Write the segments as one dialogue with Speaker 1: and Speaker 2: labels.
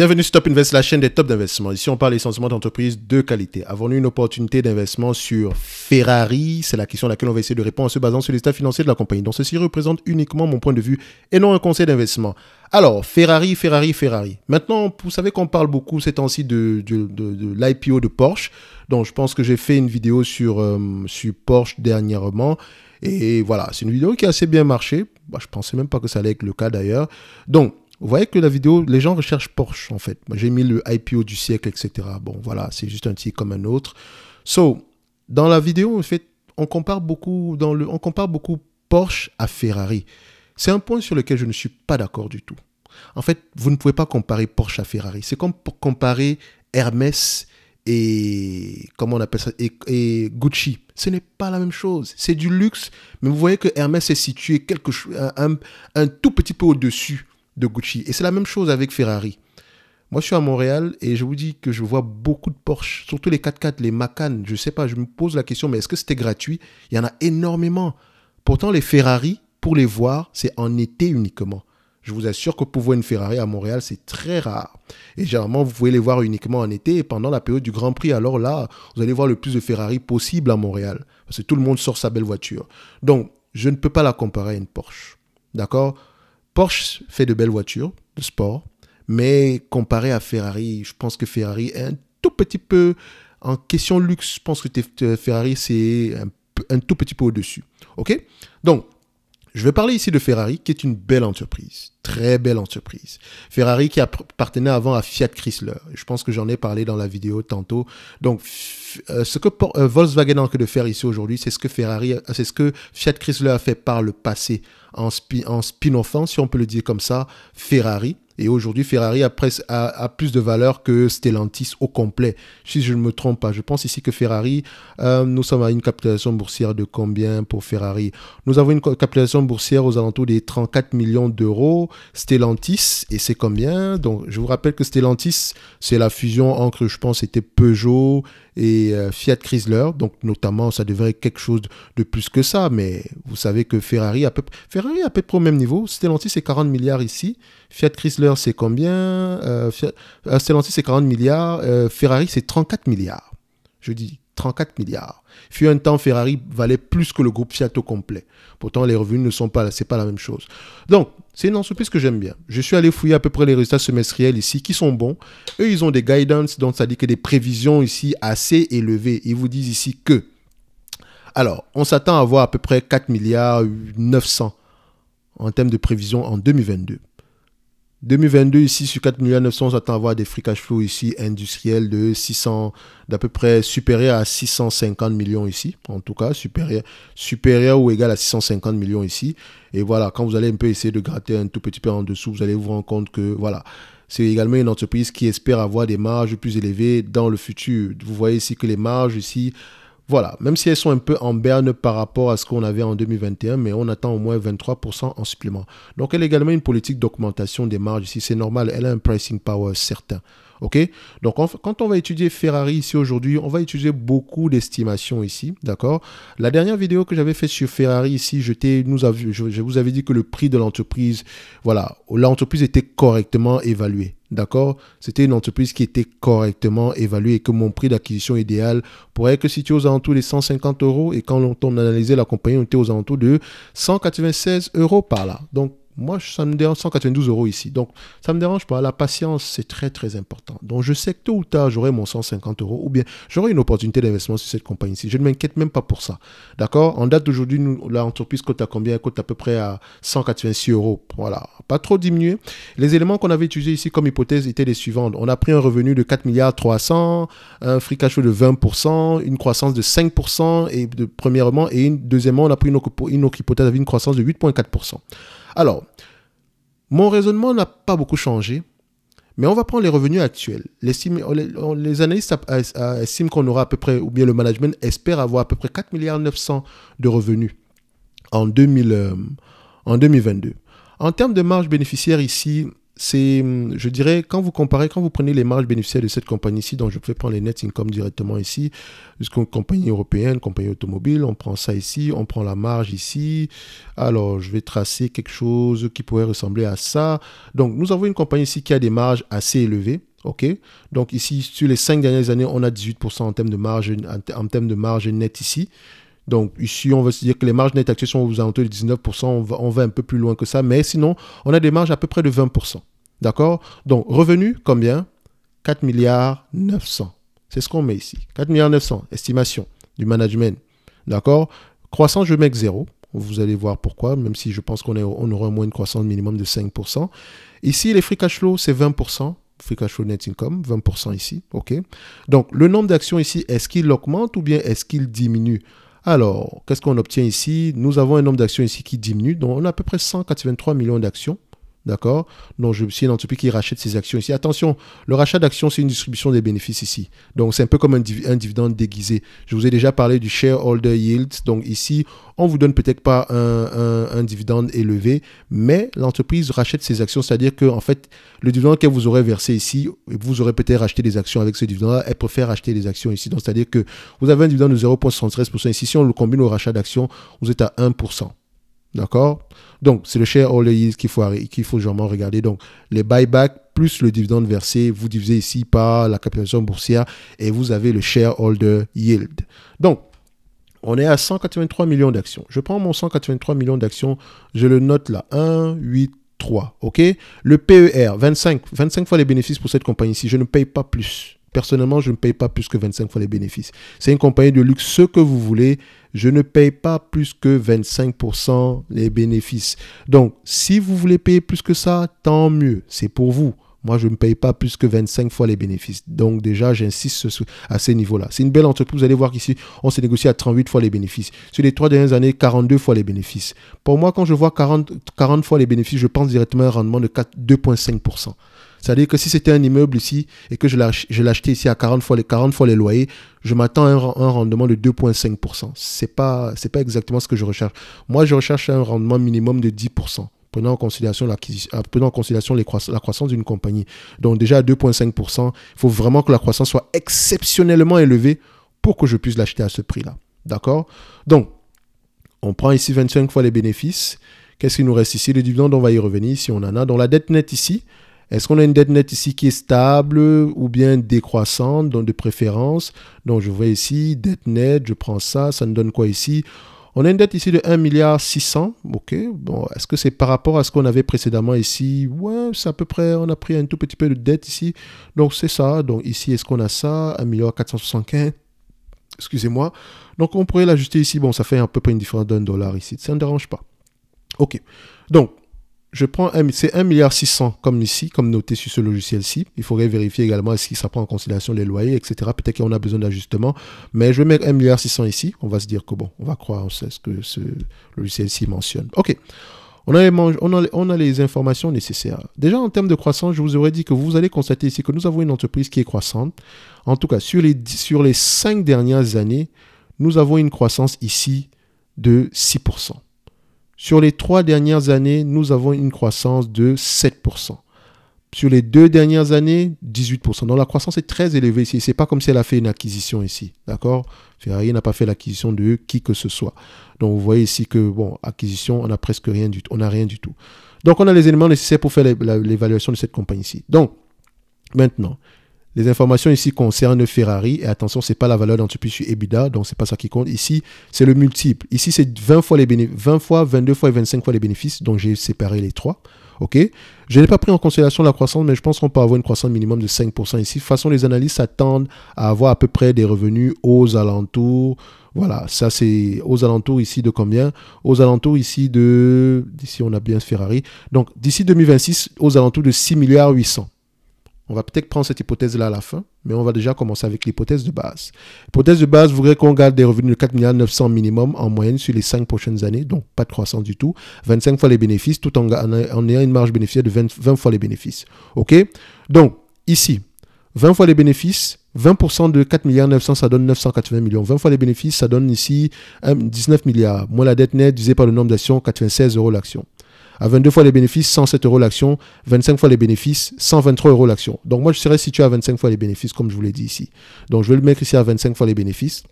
Speaker 1: Bienvenue sur Top Invest, la chaîne des tops d'investissement. Ici, on parle essentiellement d'entreprises de qualité. Avons-nous une opportunité d'investissement sur Ferrari C'est la question à laquelle on va essayer de répondre en se basant sur l'état financier de la compagnie. Donc, ceci représente uniquement mon point de vue et non un conseil d'investissement. Alors, Ferrari, Ferrari, Ferrari. Maintenant, vous savez qu'on parle beaucoup ces temps-ci de, l'IPO de Porsche. Donc, je pense que j'ai fait une vidéo sur, euh, sur Porsche dernièrement. Et voilà, c'est une vidéo qui a assez bien marché. Je bah, je pensais même pas que ça allait être le cas d'ailleurs. Donc, vous voyez que la vidéo, les gens recherchent Porsche en fait. Moi, J'ai mis le IPO du siècle, etc. Bon, voilà, c'est juste un titre comme un autre. So, dans la vidéo, en fait, on compare beaucoup, dans le, on compare beaucoup Porsche à Ferrari. C'est un point sur lequel je ne suis pas d'accord du tout. En fait, vous ne pouvez pas comparer Porsche à Ferrari. C'est comme pour comparer Hermès et comment on appelle ça et, Gucci. Ce n'est pas la même chose. C'est du luxe, mais vous voyez que Hermès est situé quelque un tout petit peu au-dessus de Gucci. Et c'est la même chose avec Ferrari. Moi, je suis à Montréal et je vous dis que je vois beaucoup de Porsche, surtout les 4x4, les Macan. Je ne sais pas, je me pose la question, mais est-ce que c'était gratuit Il y en a énormément. Pourtant, les Ferrari, pour les voir, c'est en été uniquement. Je vous assure que pour voir une Ferrari à Montréal, c'est très rare. Et généralement, vous pouvez les voir uniquement en été pendant la période du Grand Prix. Alors là, vous allez voir le plus de Ferrari possible à Montréal. Parce que tout le monde sort sa belle voiture. Donc, je ne peux pas la comparer à une Porsche. D'accord Porsche fait de belles voitures de sport, mais comparé à Ferrari, je pense que Ferrari est un tout petit peu en question luxe. Je pense que euh, Ferrari, c'est un, tout petit peu au-dessus. OK Donc, je vais parler ici de Ferrari, qui est une belle entreprise, très belle entreprise. Ferrari qui appartenait avant à Fiat Chrysler. Je pense que j'en ai parlé dans la vidéo tantôt. Donc, euh, ce que euh, Volkswagen a de faire ici aujourd'hui, c'est ce que Ferrari, euh, c'est ce que Fiat Chrysler a fait par le passé en, spin-offant, si on peut le dire comme ça, Ferrari. Et aujourd'hui, Ferrari a, plus de valeur que Stellantis au complet. Si je ne me trompe pas, je pense ici que Ferrari, euh, nous sommes à une capitalisation boursière de combien pour Ferrari Nous avons une capitalisation boursière aux alentours des 34 millions d'euros. Stellantis, et c'est combien Donc, je vous rappelle que Stellantis, c'est la fusion entre, je pense, c'était Peugeot et euh, Fiat Chrysler. Donc, notamment, ça devrait être quelque chose de plus que ça. Mais vous savez que Ferrari, à peu, Ferrari à peu près au même niveau. Stellantis, c'est 40 milliards ici. Fiat Chrysler, c'est combien euh, euh c'est 40 milliards. Euh, Ferrari, c'est 34 milliards. Je dis 34 milliards. Fut un temps, Ferrari valait plus que le groupe Fiat au complet. Pourtant, les revenus ne sont pas, là. c'est pas la même chose. Donc, c'est une entreprise que j'aime bien. Je suis allé fouiller à peu près les résultats semestriels ici, qui sont bons. Eux, ils ont des guidance, donc ça dit que des prévisions ici assez élevées. Ils vous disent ici que. Alors, on s'attend à avoir à peu près 4 milliards 900 en termes de prévisions en 2022. 2022 ici sur 4 900 à avoir des free cash flow ici industriels de 600 d'à peu près supérieur à 650 millions ici en tout cas supérieur supérieur ou égal à 650 millions ici et voilà quand vous allez un peu essayer de gratter un tout petit peu en dessous vous allez vous rendre compte que voilà c'est également une entreprise qui espère avoir des marges plus élevées dans le futur vous voyez ici que les marges ici voilà, même si elles sont un peu en berne par rapport à ce qu'on avait en 2021, mais on attend au moins 23% en supplément. Donc elle a également une politique d'augmentation des marges ici, c'est normal, elle a un pricing power certain. Ok Donc, quand on va étudier Ferrari ici aujourd'hui, on va étudier beaucoup d'estimations ici, d'accord La dernière vidéo que j'avais faite sur Ferrari ici, je, nous je, je vous avais dit que le prix de l'entreprise, voilà, l'entreprise était correctement évaluée. D'accord C'était une entreprise qui était correctement évaluée et que mon prix d'acquisition idéal pourrait être situé aux alentours des 150 euros. Et quand on analysait la compagnie, on était aux alentours de 196 euros par là. Donc, moi, ça me dérange 192 euros ici. Donc, ça ne me dérange pas. La patience, c'est très, très important. Donc, je sais que tôt ou tard, j'aurai mon 150 euros ou bien j'aurai une opportunité d'investissement sur cette compagnie-ci. Je ne m'inquiète même pas pour ça. D'accord En date d'aujourd'hui, l'entreprise cote à combien Elle cote à peu près à 186 euros. Voilà. Pas trop diminué. Les éléments qu'on avait utilisés ici comme hypothèse étaient les suivantes On a pris un revenu de 4 milliards 300, un free cash flow de 20%, une croissance de 5% et premièrement et deuxièmement, on a pris une une autre hypothèse avec une croissance de 8,4%. Alors, mon raisonnement n'a pas beaucoup changé, mais on va prendre les revenus actuels. Les, analystes estiment qu'on aura à peu près, ou bien le management espère avoir à peu près 4,9 milliards de revenus en, 2000, euh, en 2022. En termes de marge bénéficiaire ici, c'est, hum, je dirais, quand vous comparez, quand vous prenez les marges bénéficiaires de cette compagnie-ci, donc je fais prendre les net income directement ici, une compagnie européenne, compagnie automobile, on prend ça ici, on prend la marge ici. Alors, je vais tracer quelque chose qui pourrait ressembler à ça. Donc, nous avons une compagnie ici qui a des marges assez élevées. OK Donc, ici, sur les cinq dernières années, on a 18% en termes de marge, en termes de marge net ici. Donc ici, on va se dire que les marges nettes actuelles sont aux alentours de 19%, on va, un peu plus loin que ça, mais sinon, on a des marges à peu près de 20%. D'accord Donc, revenu, combien 4 milliards 900. C'est ce qu'on met ici. 4,9 milliards estimation du management. D'accord Croissance, je mets que 0. Vous allez voir pourquoi, même si je pense qu'on on aura au moins une croissance minimum de 5%. Ici, les free cash flow, c'est 20%. Free cash flow net income, 20% ici. OK Donc, le nombre d'actions ici, est-ce qu'il augmente ou bien est-ce qu'il diminue alors, qu'est-ce qu'on obtient ici Nous avons un nombre d'actions ici qui diminue. Donc, on a à peu près 183 millions d'actions D'accord Donc, je suis une entreprise qui rachète ses actions ici. Attention, le rachat d'actions, c'est une distribution des bénéfices ici. Donc, c'est un peu comme un, dividende déguisé. Je vous ai déjà parlé du shareholder yield. Donc, ici, on vous donne peut-être pas un, dividende élevé, mais l'entreprise rachète ses actions. C'est-à-dire que, en fait, le dividende qu'elle vous aurait versé ici, vous aurez peut-être racheté des actions avec ce dividende-là. Elle préfère acheter des actions ici. Donc, c'est-à-dire que vous avez un dividende de 0,73% ici. Si on le combine au rachat d'actions, vous êtes à 1%. D'accord Donc, c'est le shareholder yield qu'il faut, qu'il faut vraiment regarder. Donc, les buybacks plus le dividende versé, vous divisez ici par la capitalisation boursière et vous avez le shareholder yield. Donc, on est à 183 millions d'actions. Je prends mon 183 millions d'actions, je le note là. 1, 8, 3. OK Le PER, 25. 25 fois les bénéfices pour cette compagnie ici. Je ne paye pas plus. Personnellement, je ne paye pas plus que 25 fois les bénéfices. C'est une compagnie de luxe, ce que vous voulez, je ne paye pas plus que 25% les bénéfices. Donc, si vous voulez payer plus que ça, tant mieux, c'est pour vous. Moi, je ne paye pas plus que 25 fois les bénéfices. Donc, déjà, j'insiste à ces niveaux-là. C'est une belle entreprise. Vous allez voir qu'ici, on s'est négocié à 38 fois les bénéfices. Sur les trois dernières années, 42 fois les bénéfices. Pour moi, quand je vois 40, 40 fois les bénéfices, je pense directement à un rendement de 2,5%. C'est-à-dire que si c'était un immeuble ici et que je l'achetais ici à 40 fois les, loyers, je m'attends à un, rendement de 2,5%. Ce n'est pas, pas exactement ce que je recherche. Moi, je recherche un rendement minimum de 10% prenant en considération, euh, prenant en considération la croissance d'une compagnie. Donc déjà à 2,5%, il faut vraiment que la croissance soit exceptionnellement élevée pour que je puisse l'acheter à ce prix-là. D'accord Donc, on prend ici 25 fois les bénéfices. Qu'est-ce qu'il nous reste ici Les dividendes, on va y revenir si on en a. Donc la dette nette ici, est-ce qu'on a une dette nette ici qui est stable ou bien décroissante, donc de préférence Donc je vois ici, dette nette, je prends ça, ça nous donne quoi ici on a une dette ici de 1 milliard 600, ok. Bon, est-ce que c'est par rapport à ce qu'on avait précédemment ici Ouais, c'est à peu près, on a pris un tout petit peu de dette ici. Donc c'est ça, donc ici, est-ce qu'on a ça 1 milliard 475, excusez-moi. Donc on pourrait l'ajuster ici, bon, ça fait à peu près une différence d'un dollar ici, ça ne dérange pas. Ok, donc je prends c'est 1,6 milliard comme ici, comme noté sur ce logiciel-ci. Il faudrait vérifier également si ça prend en considération les loyers, etc. Peut-être qu'on a besoin d'ajustement. mais je vais mettre 1,6 milliard ici. On va se dire que bon, on va croire ce que ce logiciel-ci mentionne. Ok. On a, les, on, les, informations nécessaires. Déjà, en termes de croissance, je vous aurais dit que vous allez constater ici que nous avons une entreprise qui est croissante. En tout cas, sur les, sur les 5 dernières années, nous avons une croissance ici de 6%. Sur les trois dernières années, nous avons une croissance de 7%. Sur les deux dernières années, 18%. Donc la croissance est très élevée ici. Ce n'est pas comme si elle a fait une acquisition ici. D'accord Ferrari n'a pas fait l'acquisition de qui que ce soit. Donc vous voyez ici que, bon, acquisition, on n'a presque rien du tout. On n'a rien du tout. Donc on a les éléments nécessaires pour faire l'évaluation de cette compagnie ici. Donc, maintenant, les informations ici concernent Ferrari. Et attention, ce n'est pas la valeur d'entreprise sur EBITDA, donc ce n'est pas ça qui compte. Ici, c'est le multiple. Ici, c'est 20 fois les 20 fois, 22 fois et 25 fois les bénéfices. Donc, j'ai séparé les trois. OK Je n'ai pas pris en considération la croissance, mais je pense qu'on peut avoir une croissance minimum de 5% ici. De toute façon, les analystes s'attendent à avoir à peu près des revenus aux alentours. Voilà, ça c'est aux alentours ici de combien Aux alentours ici de... D'ici, on a bien Ferrari. Donc, d'ici 2026, aux alentours de 6 milliards 800. On va peut-être prendre cette hypothèse-là à la fin, mais on va déjà commencer avec l'hypothèse de base. L'hypothèse de base vous voudrait qu'on garde des revenus de 4 milliards 900 minimum en moyenne sur les 5 prochaines années, donc pas de croissance du tout, 25 fois les bénéfices, tout en, ayant une marge bénéficiaire de 20, fois les bénéfices. OK Donc, ici, 20 fois les bénéfices, 20% de 4 milliards 900, ça donne 980 millions. 20 fois les bénéfices, ça donne ici 19 milliards. Moins la dette nette divisée par le nombre d'actions, 96 euros l'action. À 22 fois les bénéfices, 107 euros l'action. 25 fois les bénéfices, 123 euros l'action. Donc moi, je serais situé à 25 fois les bénéfices, comme je vous l'ai dit ici. Donc je vais le mettre ici à 25 fois les bénéfices.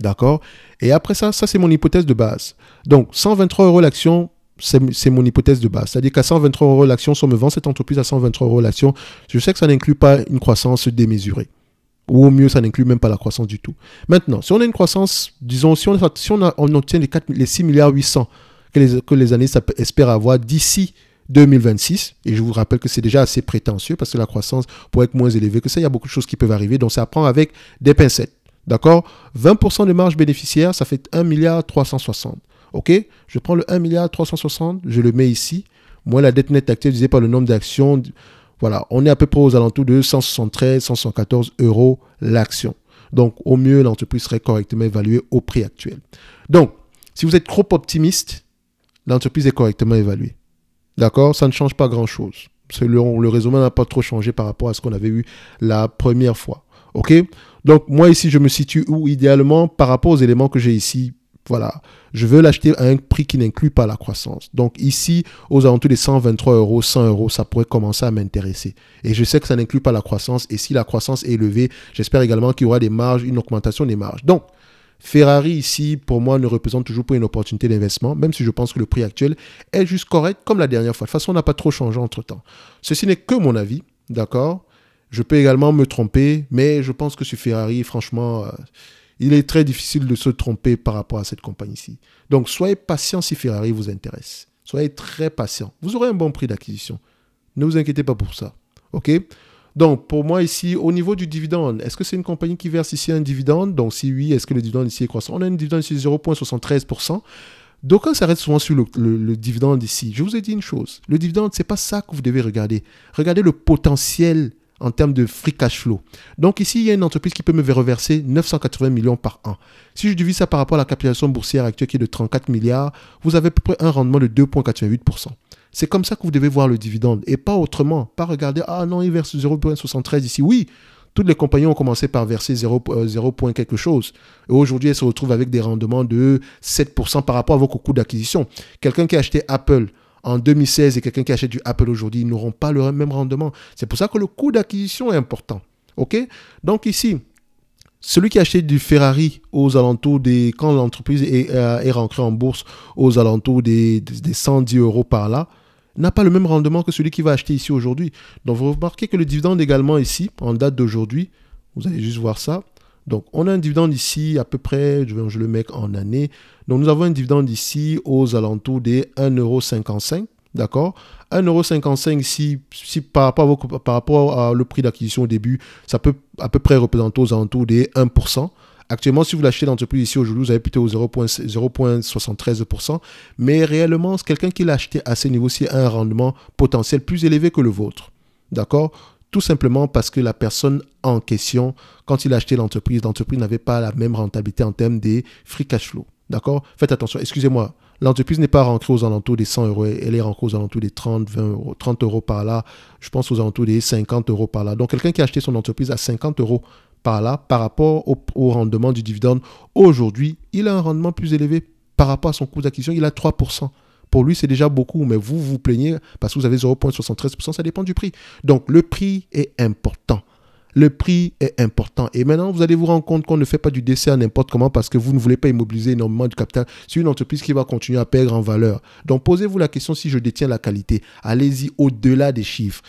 Speaker 1: D'accord Et après ça, ça c'est mon hypothèse de base. Donc 123 euros l'action, c'est mon hypothèse de base. C'est-à-dire qu'à 123 euros l'action, si on me vend cette entreprise à 123 euros l'action, je sais que ça n'inclut pas une croissance démesurée. Ou au mieux, ça n'inclut même pas la croissance du tout. Maintenant, si on a une croissance, disons, si on, obtient les, 6,8 milliards que les, analystes espèrent avoir d'ici 2026. Et je vous rappelle que c'est déjà assez prétentieux parce que la croissance pourrait être moins élevée que ça. Il y a beaucoup de choses qui peuvent arriver. Donc, ça prend avec des pincettes. D'accord 20% de marge bénéficiaire, ça fait 1 milliard 360. OK Je prends le 1 milliard 360, je le mets ici. Moi, la dette nette actuelle divisée par le nombre d'actions. Voilà, on est à peu près aux alentours de 173, 114 euros l'action. Donc, au mieux, l'entreprise serait correctement évaluée au prix actuel. Donc, si vous êtes trop optimiste, l'entreprise est correctement évaluée. D'accord Ça ne change pas grand-chose. Le, résumé n'a pas trop changé par rapport à ce qu'on avait eu la première fois. OK Donc, moi ici, je me situe où idéalement par rapport aux éléments que j'ai ici voilà, je veux l'acheter à un prix qui n'inclut pas la croissance. Donc ici, aux alentours des 123 euros, 100 euros, ça pourrait commencer à m'intéresser. Et je sais que ça n'inclut pas la croissance. Et si la croissance est élevée, j'espère également qu'il y aura des marges, une augmentation des marges. Donc, Ferrari ici, pour moi, ne représente toujours pas une opportunité d'investissement, même si je pense que le prix actuel est juste correct comme la dernière fois. De toute façon, on n'a pas trop changé entre-temps. Ceci n'est que mon avis, d'accord Je peux également me tromper, mais je pense que sur Ferrari, franchement, euh, il est très difficile de se tromper par rapport à cette compagnie ici. Donc, soyez patient si Ferrari vous intéresse. Soyez très patient. Vous aurez un bon prix d'acquisition. Ne vous inquiétez pas pour ça. OK donc, pour moi, ici, au niveau du dividende, est-ce que c'est une compagnie qui verse ici un dividende Donc, si oui, est-ce que le dividende ici est croissant On a un dividende ici de 0,73%. D'aucuns s'arrêtent souvent sur le, dividende ici. Je vous ai dit une chose. Le dividende, ce n'est pas ça que vous devez regarder. Regardez le potentiel en termes de free cash flow. Donc ici, il y a une entreprise qui peut me reverser 980 millions par an. Si je divise ça par rapport à la capitalisation boursière actuelle qui est de 34 milliards, vous avez à peu près un rendement de 2,88%. C'est comme ça que vous devez voir le dividende et pas autrement. Pas regarder, ah non, il verse 0,73 ici. Oui, toutes les compagnies ont commencé par verser 0, euh, quelque chose. Et aujourd'hui, elles se retrouvent avec des rendements de 7% par rapport à vos coûts d'acquisition. Quelqu'un qui a acheté Apple en 2016 et quelqu'un qui achète du Apple aujourd'hui, ils n'auront pas le même rendement. C'est pour ça que le coût d'acquisition est important. OK Donc ici, celui qui a acheté du Ferrari aux alentours des... Quand l'entreprise est, euh, est rentrée en bourse aux alentours des 110 euros par là, n'a pas le même rendement que celui qui va acheter ici aujourd'hui. Donc vous remarquez que le dividende également ici, en date d'aujourd'hui, vous allez juste voir ça. Donc on a un dividende ici à peu près, je, vais, le mettre en année. Donc nous avons un dividende ici aux alentours des 1,55€. D'accord 1,55€ ici, si par rapport, par rapport à le prix d'acquisition au début, ça peut à peu près représenter aux alentours des 1%. Actuellement, si vous l'achetez l'entreprise ici aujourd'hui, vous avez plutôt 0,73%. Mais réellement, quelqu'un qui l'a acheté à ce niveau ci a un rendement potentiel plus élevé que le vôtre. D'accord tout simplement parce que la personne en question, quand il a acheté l'entreprise, l'entreprise n'avait pas la même rentabilité en termes des free cash flow. D'accord Faites attention. Excusez-moi. L'entreprise n'est pas rentrée aux alentours des 100 euros. Elle est rentrée aux alentours des 30, 20 euros, 30 euros par là. Je pense aux alentours des 50 euros par là. Donc, quelqu'un qui a acheté son entreprise à 50 euros par là par rapport au, rendement du dividende. Aujourd'hui, il a un rendement plus élevé par rapport à son coût d'acquisition. Il a 3%. Pour lui, c'est déjà beaucoup, mais vous vous plaignez parce que vous avez 0,73%, ça dépend du prix. Donc le prix est important. Le prix est important. Et maintenant, vous allez vous rendre compte qu'on ne fait pas du dessert n'importe comment parce que vous ne voulez pas immobiliser énormément du capital sur une entreprise qui va continuer à perdre en valeur. Donc posez-vous la question si je détiens la qualité. Allez-y au-delà des chiffres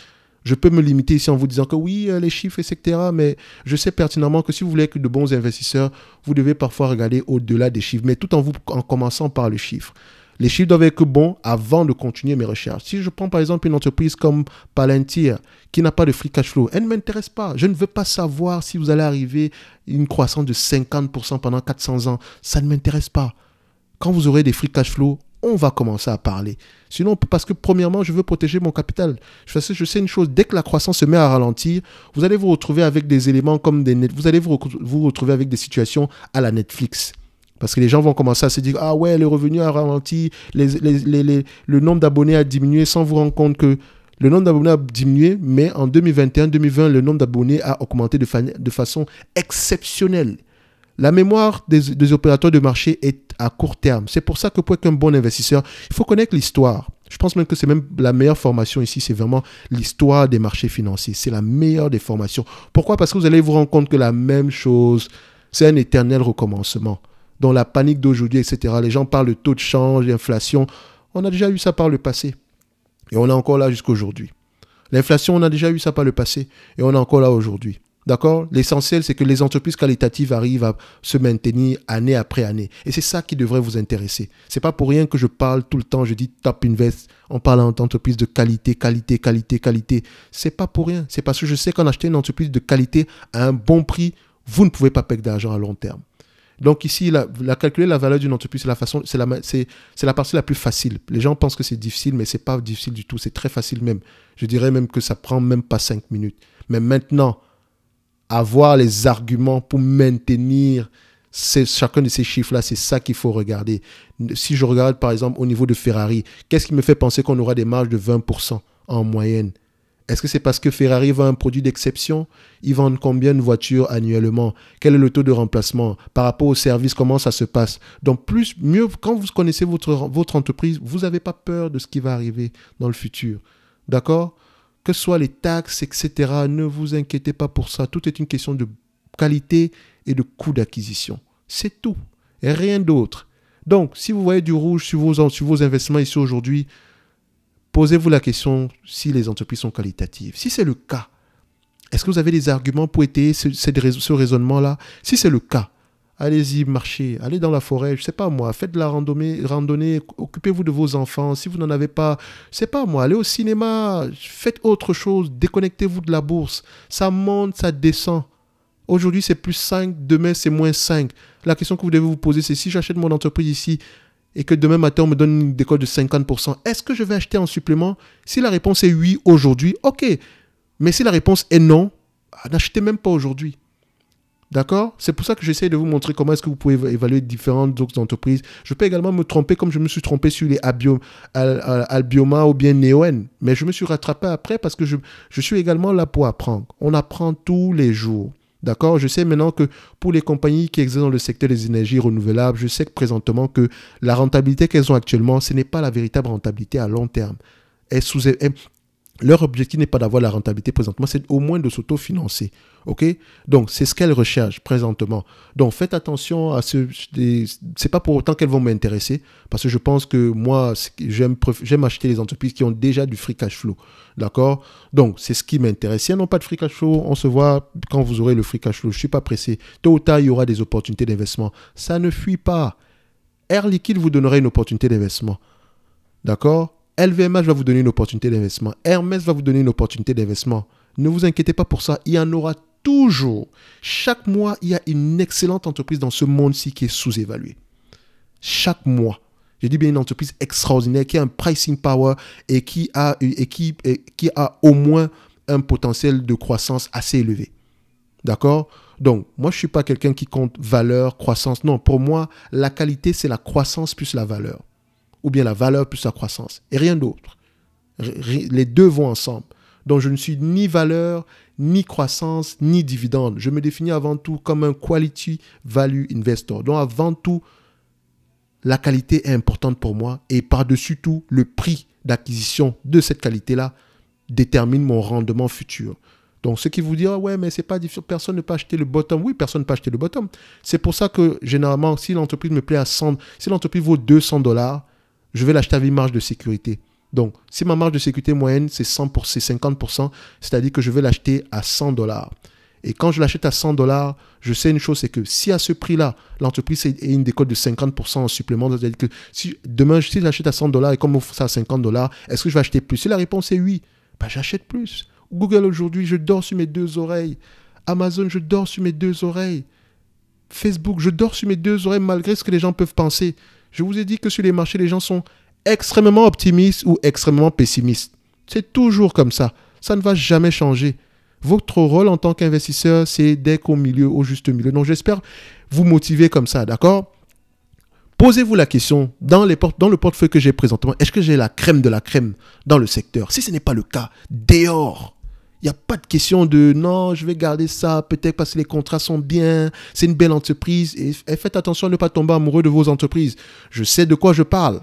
Speaker 1: je peux me limiter ici en vous disant que oui, euh, les chiffres, etc. Mais je sais pertinemment que si vous voulez être de bons investisseurs, vous devez parfois regarder au-delà des chiffres, mais tout en, vous, en commençant par le chiffre. Les chiffres doivent être bons avant de continuer mes recherches. Si je prends par exemple une entreprise comme Palantir qui n'a pas de free cash flow, elle ne m'intéresse pas. Je ne veux pas savoir si vous allez arriver à une croissance de 50% pendant 400 ans. Ça ne m'intéresse pas. Quand vous aurez des free cash flow, on va commencer à parler. Sinon, parce que premièrement, je veux protéger mon capital. Je sais, une chose, dès que la croissance se met à ralentir, vous allez vous retrouver avec des éléments comme des... Net, vous allez vous, retrouver avec des situations à la Netflix. Parce que les gens vont commencer à se dire, ah ouais, le revenu a ralenti, les, les, le nombre d'abonnés a diminué sans vous rendre compte que le nombre d'abonnés a diminué, mais en 2021-2020, le nombre d'abonnés a augmenté de façon exceptionnelle. La mémoire des, opérateurs de marché est à court terme. C'est pour ça que pour être un bon investisseur, il faut connaître l'histoire. Je pense même que c'est même la meilleure formation ici, c'est vraiment l'histoire des marchés financiers. C'est la meilleure des formations. Pourquoi Parce que vous allez vous rendre compte que la même chose, c'est un éternel recommencement. Dans la panique d'aujourd'hui, etc., les gens parlent de taux de change, d'inflation. On a déjà eu ça par le passé. Et on est encore là jusqu'aujourd'hui. L'inflation, on a déjà eu ça par le passé. Et on est encore là aujourd'hui. D'accord L'essentiel, c'est que les entreprises qualitatives arrivent à se maintenir année après année. Et c'est ça qui devrait vous intéresser. C'est pas pour rien que je parle tout le temps, je dis Top Invest, on parle d'entreprises de qualité, qualité, qualité, qualité. C'est pas pour rien. C'est parce que je sais qu'en achetant une entreprise de qualité à un bon prix, vous ne pouvez pas perdre d'argent à long terme. Donc ici, la, calculer la valeur d'une entreprise, c'est la façon, c'est la, c'est, la partie la plus facile. Les gens pensent que c'est difficile, mais c'est pas difficile du tout. C'est très facile même. Je dirais même que ça prend même pas cinq minutes. Mais maintenant, avoir les arguments pour maintenir chacun de ces chiffres-là, c'est ça qu'il faut regarder. Si je regarde par exemple au niveau de Ferrari, qu'est-ce qui me fait penser qu'on aura des marges de 20% en moyenne Est-ce que c'est parce que Ferrari vend un produit d'exception Ils vendent combien de voitures annuellement Quel est le taux de remplacement Par rapport au service, comment ça se passe Donc plus, mieux, quand vous connaissez votre, votre entreprise, vous n'avez pas peur de ce qui va arriver dans le futur. D'accord que ce soit les taxes, etc. Ne vous inquiétez pas pour ça. Tout est une question de qualité et de coût d'acquisition. C'est tout. Et rien d'autre. Donc, si vous voyez du rouge sur vos, sur vos investissements ici aujourd'hui, posez-vous la question si les entreprises sont qualitatives. Si c'est le cas, est-ce que vous avez des arguments pour étayer ce, ce raisonnement-là Si c'est le cas, Allez-y, marchez, allez dans la forêt, je sais pas moi, faites de la randonnée, randonnée occupez-vous de vos enfants. Si vous n'en avez pas, je sais pas moi, allez au cinéma, faites autre chose, déconnectez-vous de la bourse. Ça monte, ça descend. Aujourd'hui c'est plus 5, demain c'est moins 5. La question que vous devez vous poser c'est si j'achète mon entreprise ici et que demain matin on me donne une décote de 50%, est-ce que je vais acheter en supplément Si la réponse est oui aujourd'hui, ok. Mais si la réponse est non, ah, n'achetez même pas aujourd'hui. D'accord C'est pour ça que j'essaie de vous montrer comment est-ce que vous pouvez évaluer différentes autres entreprises. Je peux également me tromper comme je me suis trompé sur les Albioma ou bien Neoen. Mais je me suis rattrapé après parce que je, suis également là pour apprendre. On apprend tous les jours. D'accord Je sais maintenant que pour les compagnies qui existent dans le secteur des énergies renouvelables, je sais présentement que la rentabilité qu'elles ont actuellement, ce n'est pas la véritable rentabilité à long terme. est sous leur objectif n'est pas d'avoir la rentabilité présentement, c'est au moins de s'autofinancer. OK Donc, c'est ce qu'elles recherchent présentement. Donc, faites attention à ce. C'est pas pour autant qu'elles vont m'intéresser, parce que je pense que moi, j'aime acheter les entreprises qui ont déjà du free cash flow. D'accord Donc, c'est ce qui m'intéresse. Si elles n'ont pas de free cash flow, on se voit quand vous aurez le free cash flow. Je ne suis pas pressé. Tôt ou tard, il y aura des opportunités d'investissement. Ça ne fuit pas. Air Liquide vous donnerait une opportunité d'investissement. D'accord LVMH va vous donner une opportunité d'investissement. Hermès va vous donner une opportunité d'investissement. Ne vous inquiétez pas pour ça. Il y en aura toujours. Chaque mois, il y a une excellente entreprise dans ce monde-ci qui est sous-évaluée. Chaque mois. Je dis bien une entreprise extraordinaire qui a un pricing power et qui a, et qui a au moins un potentiel de croissance assez élevé. D'accord Donc, moi, je ne suis pas quelqu'un qui compte valeur, croissance. Non, pour moi, la qualité, c'est la croissance plus la valeur ou bien la valeur plus sa croissance, et rien d'autre. Les deux vont ensemble. Donc je ne suis ni valeur, ni croissance, ni dividende. Je me définis avant tout comme un quality value investor. Donc avant tout, la qualité est importante pour moi et par-dessus tout, le prix d'acquisition de cette qualité-là détermine mon rendement futur. Donc ceux qui vous diront, « ouais, mais c'est pas difficile. personne ne peut acheter le bottom. Oui, personne ne peut acheter le bottom. C'est pour ça que généralement, si l'entreprise me plaît à 100, si l'entreprise vaut 200 dollars, je vais l'acheter à une marge de sécurité. Donc, si ma marge de sécurité moyenne, c'est 100%, 50%, c'est-à-dire que je vais l'acheter à 100 dollars. Et quand je l'achète à 100 dollars, je sais une chose, c'est que si à ce prix-là, l'entreprise a une décote de 50% en supplément, c'est-à-dire que si demain, si l'achète à 100 dollars et qu'on m'offre ça à 50 dollars, est-ce que je vais acheter plus Si la réponse est oui, bah, j'achète plus. Google aujourd'hui, je dors sur mes deux oreilles. Amazon, je dors sur mes deux oreilles. Facebook, je dors sur mes deux oreilles malgré ce que les gens peuvent penser. Je vous ai dit que sur les marchés, les gens sont extrêmement optimistes ou extrêmement pessimistes. C'est toujours comme ça. Ça ne va jamais changer. Votre rôle en tant qu'investisseur, c'est dès au milieu, au juste milieu. Donc j'espère vous motiver comme ça, d'accord Posez-vous la question, dans, dans le portefeuille que j'ai présentement, est-ce que j'ai la crème de la crème dans le secteur Si ce n'est pas le cas, dehors n'y a pas de question de non, je vais garder ça, peut-être parce que les contrats sont bien, c'est une belle entreprise. Et, faites attention à ne pas tomber amoureux de vos entreprises. Je sais de quoi je parle.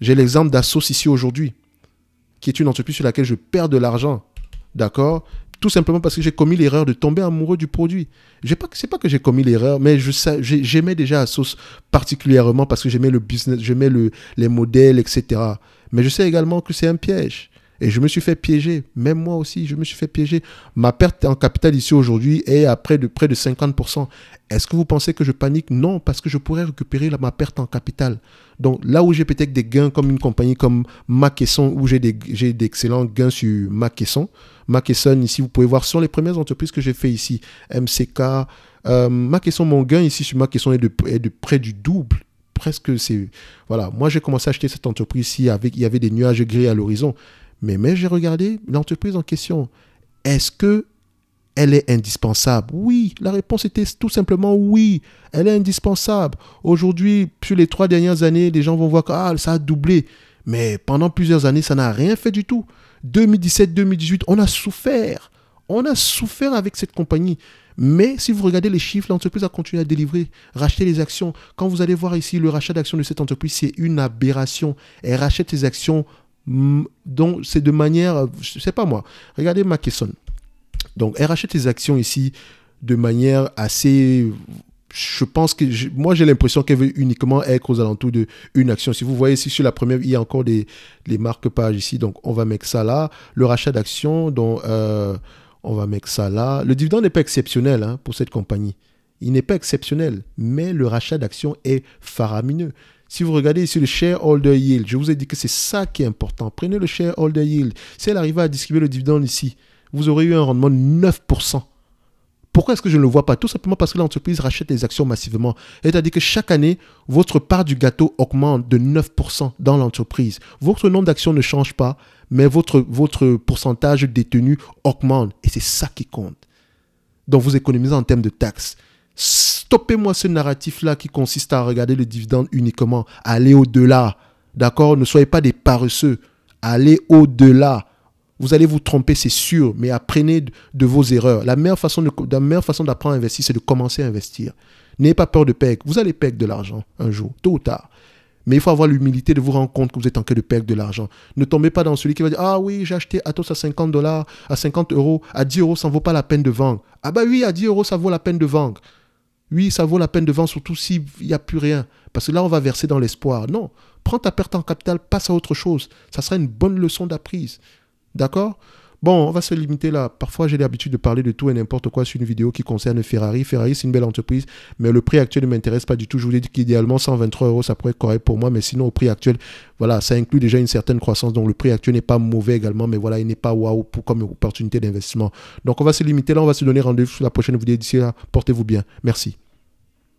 Speaker 1: J'ai l'exemple d'Assos ici aujourd'hui, qui est une entreprise sur laquelle je perds de l'argent. D'accord Tout simplement parce que j'ai commis l'erreur de tomber amoureux du produit. Ce n'est pas que j'ai commis l'erreur, mais j'aimais déjà Assos particulièrement parce que j'aimais le business, j'aimais les modèles, etc. Mais je sais également que c'est un piège et je me suis fait piéger, même moi aussi, je me suis fait piéger. Ma perte en capital ici aujourd'hui est à près de, près de 50%. Est-ce que vous pensez que je panique Non, parce que je pourrais récupérer ma perte en capital. Donc là où j'ai peut-être des gains comme une compagnie comme Maquesson, où j'ai d'excellents gains sur Maquesson. Maquesson, ici, vous pouvez voir, sont les premières entreprises que j'ai fait ici. MCK, euh, mon gain ici sur Maquesson est de, est de près du double presque c'est voilà moi j'ai commencé à acheter cette entreprise ici avec il y avait des nuages gris à l'horizon mais, j'ai regardé l'entreprise en question. Est-ce que elle est indispensable Oui, la réponse était tout simplement oui, elle est indispensable. Aujourd'hui, sur les trois dernières années, les gens vont voir que ah, ça a doublé. Mais pendant plusieurs années, ça n'a rien fait du tout. 2017-2018, on a souffert. On a souffert avec cette compagnie. Mais si vous regardez les chiffres, l'entreprise a continué à délivrer, racheter les actions. Quand vous allez voir ici le rachat d'actions de cette entreprise, c'est une aberration. Elle rachète ses actions donc, c'est de manière, je sais pas moi, regardez question. Donc, elle rachète ses actions ici de manière assez je pense que moi j'ai l'impression qu'elle veut uniquement être aux alentours d'une action. Si vous voyez ici sur la première, il y a encore des, marques marque-pages ici, donc on va mettre ça là. Le rachat d'actions, donc euh, on va mettre ça là. Le dividende n'est pas exceptionnel hein, pour cette compagnie. Il n'est pas exceptionnel, mais le rachat d'actions est faramineux. Si vous regardez ici le shareholder yield, je vous ai dit que c'est ça qui est important. Prenez le shareholder yield. Si elle arrivait à distribuer le dividende ici, vous aurez eu un rendement de 9%. Pourquoi est-ce que je ne le vois pas Tout simplement parce que l'entreprise rachète les actions massivement. C'est-à-dire que chaque année, votre part du gâteau augmente de 9% dans l'entreprise. Votre nombre d'actions ne change pas, mais votre, votre pourcentage détenu augmente. Et c'est ça qui compte. Donc vous économisez en termes de taxes. Stoppez-moi ce narratif-là qui consiste à regarder le dividende uniquement. Allez au-delà. D'accord Ne soyez pas des paresseux. Allez au-delà. Vous allez vous tromper, c'est sûr, mais apprenez de vos erreurs. La meilleure façon la meilleure façon d'apprendre à investir, c'est de commencer à investir. N'ayez pas peur de perdre. Vous allez perdre de l'argent un jour, tôt ou tard. Mais il faut avoir l'humilité de vous rendre compte que vous êtes en train de perdre de l'argent. Ne tombez pas dans celui qui va dire Ah oui, j'ai acheté Atos à 50 dollars, à 50 euros, à 10 euros, ça ne vaut pas la peine de vendre. Ah bah oui, à 10 euros, ça vaut la peine de vendre. Oui, ça vaut la peine de vendre, surtout s'il n'y a plus rien. Parce que là, on va verser dans l'espoir. Non, prends ta perte en capital, passe à autre chose. Ça sera une bonne leçon d'apprise. D'accord Bon, on va se limiter là. Parfois, j'ai l'habitude de parler de tout et n'importe quoi sur une vidéo qui concerne Ferrari. Ferrari, c'est une belle entreprise, mais le prix actuel ne m'intéresse pas du tout. Je vous dit qu'idéalement, 123 euros, ça pourrait être correct pour moi, mais sinon, au prix actuel, voilà, ça inclut déjà une certaine croissance. Donc, le prix actuel n'est pas mauvais également, mais voilà, il n'est pas waouh comme opportunité d'investissement. Donc, on va se limiter là. On va se donner rendez-vous sur la prochaine vidéo. D'ici là, portez-vous bien. Merci.